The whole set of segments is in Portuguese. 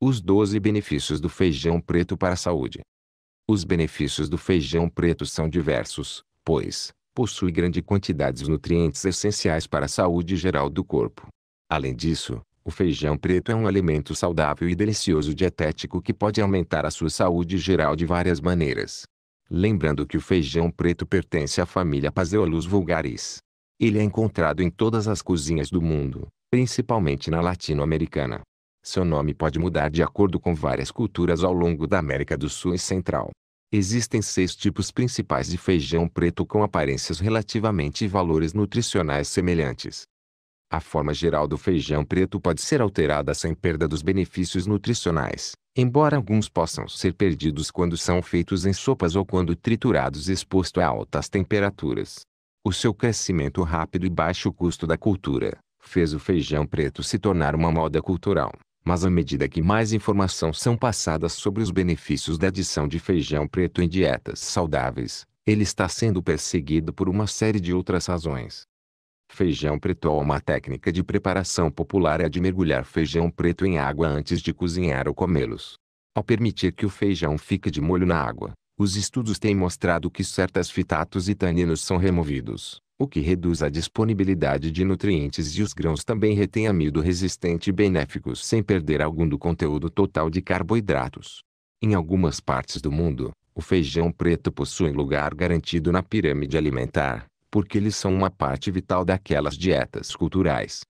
Os 12 benefícios do feijão preto para a saúde. Os benefícios do feijão preto são diversos, pois possui grande quantidade de nutrientes essenciais para a saúde geral do corpo. Além disso, o feijão preto é um alimento saudável e delicioso dietético que pode aumentar a sua saúde geral de várias maneiras. Lembrando que o feijão preto pertence à família Paseolus vulgaris. Ele é encontrado em todas as cozinhas do mundo, principalmente na latino-americana. Seu nome pode mudar de acordo com várias culturas ao longo da América do Sul e Central. Existem seis tipos principais de feijão preto com aparências relativamente e valores nutricionais semelhantes. A forma geral do feijão preto pode ser alterada sem perda dos benefícios nutricionais, embora alguns possam ser perdidos quando são feitos em sopas ou quando triturados exposto a altas temperaturas. O seu crescimento rápido e baixo custo da cultura fez o feijão preto se tornar uma moda cultural. Mas à medida que mais informação são passadas sobre os benefícios da adição de feijão preto em dietas saudáveis, ele está sendo perseguido por uma série de outras razões. Feijão preto é uma técnica de preparação popular é de mergulhar feijão preto em água antes de cozinhar ou comê-los. Ao permitir que o feijão fique de molho na água, os estudos têm mostrado que certas fitatos e taninos são removidos, o que reduz a disponibilidade de nutrientes e os grãos também retêm amido resistente e benéficos sem perder algum do conteúdo total de carboidratos. Em algumas partes do mundo, o feijão preto possui lugar garantido na pirâmide alimentar, porque eles são uma parte vital daquelas dietas culturais.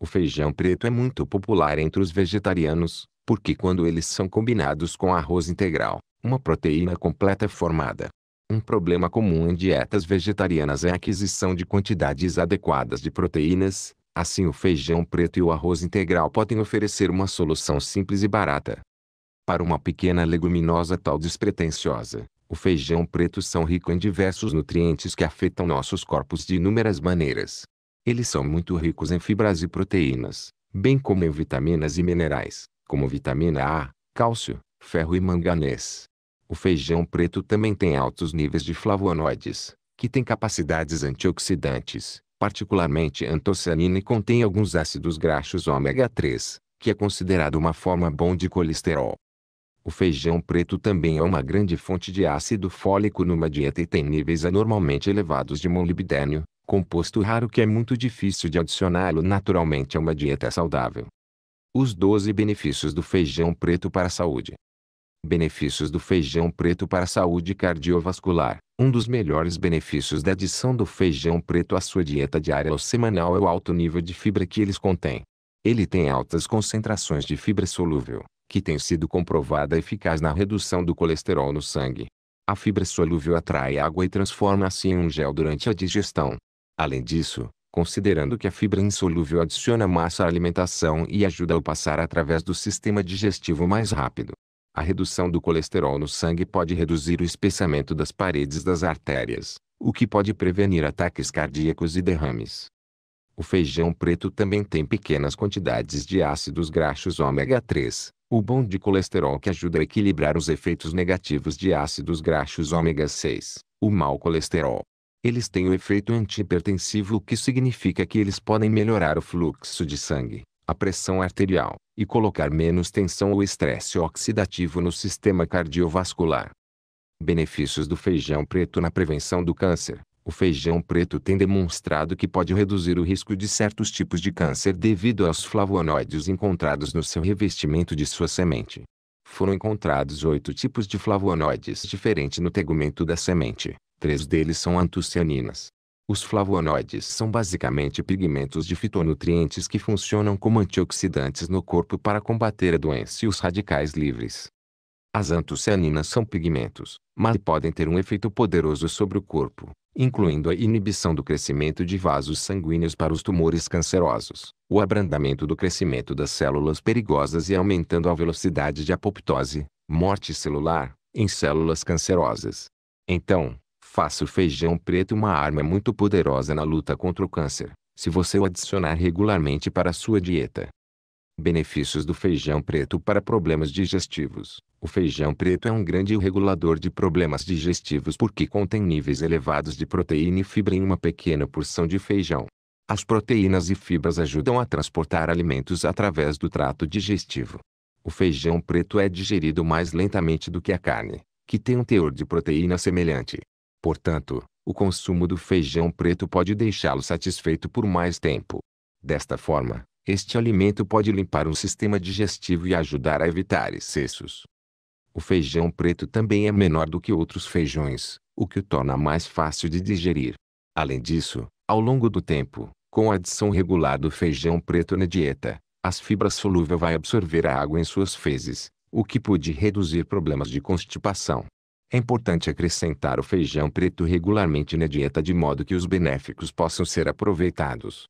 O feijão preto é muito popular entre os vegetarianos, porque quando eles são combinados com arroz integral, uma proteína completa é formada, um problema comum em dietas vegetarianas é a aquisição de quantidades adequadas de proteínas, assim o feijão preto e o arroz integral podem oferecer uma solução simples e barata. Para uma pequena leguminosa tal despretensiosa, o feijão preto são ricos em diversos nutrientes que afetam nossos corpos de inúmeras maneiras. Eles são muito ricos em fibras e proteínas, bem como em vitaminas e minerais, como vitamina A, cálcio, ferro e manganês. O feijão preto também tem altos níveis de flavonoides, que têm capacidades antioxidantes, particularmente antocianina e contém alguns ácidos graxos ômega 3, que é considerado uma forma bom de colesterol. O feijão preto também é uma grande fonte de ácido fólico numa dieta e tem níveis anormalmente elevados de molibdênio, composto raro que é muito difícil de adicioná-lo naturalmente a uma dieta saudável. Os 12 benefícios do feijão preto para a saúde. Benefícios do feijão preto para a saúde cardiovascular. Um dos melhores benefícios da adição do feijão preto à sua dieta diária é ou semanal é o alto nível de fibra que eles contêm. Ele tem altas concentrações de fibra solúvel, que tem sido comprovada eficaz na redução do colesterol no sangue. A fibra solúvel atrai água e transforma-se assim em um gel durante a digestão. Além disso, considerando que a fibra insolúvel adiciona massa à alimentação e ajuda a passar através do sistema digestivo mais rápido, a redução do colesterol no sangue pode reduzir o espessamento das paredes das artérias, o que pode prevenir ataques cardíacos e derrames. O feijão preto também tem pequenas quantidades de ácidos graxos ômega 3, o bom de colesterol que ajuda a equilibrar os efeitos negativos de ácidos graxos ômega 6, o mau colesterol. Eles têm o efeito antipertensivo, o que significa que eles podem melhorar o fluxo de sangue, a pressão arterial, e colocar menos tensão ou estresse oxidativo no sistema cardiovascular. Benefícios do feijão preto na prevenção do câncer. O feijão preto tem demonstrado que pode reduzir o risco de certos tipos de câncer devido aos flavonoides encontrados no seu revestimento de sua semente. Foram encontrados oito tipos de flavonoides diferentes no tegumento da semente. Três deles são antocianinas, os flavonoides são basicamente pigmentos de fitonutrientes que funcionam como antioxidantes no corpo para combater a doença e os radicais livres. As antocianinas são pigmentos, mas podem ter um efeito poderoso sobre o corpo, incluindo a inibição do crescimento de vasos sanguíneos para os tumores cancerosos, o abrandamento do crescimento das células perigosas e aumentando a velocidade de apoptose, morte celular, em células cancerosas. Então, Faça o feijão preto uma arma muito poderosa na luta contra o câncer, se você o adicionar regularmente para a sua dieta. Benefícios do feijão preto para problemas digestivos. O feijão preto é um grande regulador de problemas digestivos porque contém níveis elevados de proteína e fibra em uma pequena porção de feijão. As proteínas e fibras ajudam a transportar alimentos através do trato digestivo. O feijão preto é digerido mais lentamente do que a carne, que tem um teor de proteína semelhante. Portanto, o consumo do feijão preto pode deixá-lo satisfeito por mais tempo. Desta forma, este alimento pode limpar o sistema digestivo e ajudar a evitar excessos. O feijão preto também é menor do que outros feijões, o que o torna mais fácil de digerir. Além disso, ao longo do tempo, com a adição regular do feijão preto na dieta, as fibras solúvel vai absorver a água em suas fezes, o que pode reduzir problemas de constipação. É importante acrescentar o feijão preto regularmente na dieta de modo que os benéficos possam ser aproveitados